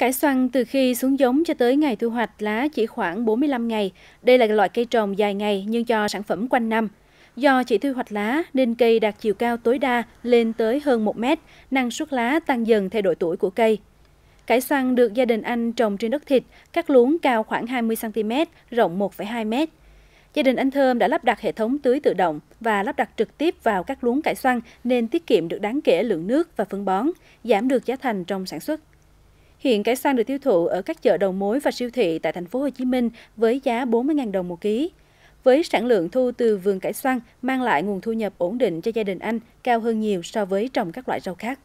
Cải xoăn từ khi xuống giống cho tới ngày thu hoạch lá chỉ khoảng 45 ngày. Đây là loại cây trồng dài ngày nhưng cho sản phẩm quanh năm. Do chỉ thu hoạch lá nên cây đạt chiều cao tối đa lên tới hơn 1 mét, năng suất lá tăng dần theo độ tuổi của cây. Cải xoăn được gia đình anh trồng trên đất thịt, các luống cao khoảng 20cm, rộng 12 mét. Gia đình anh Thơm đã lắp đặt hệ thống tưới tự động và lắp đặt trực tiếp vào các luống cải xoăn nên tiết kiệm được đáng kể lượng nước và phân bón, giảm được giá thành trong sản xuất. Hiện cải xoăn được tiêu thụ ở các chợ đầu mối và siêu thị tại thành phố Hồ Chí Minh với giá 40.000 đồng một ký. Với sản lượng thu từ vườn cải xoăn mang lại nguồn thu nhập ổn định cho gia đình anh cao hơn nhiều so với trồng các loại rau khác.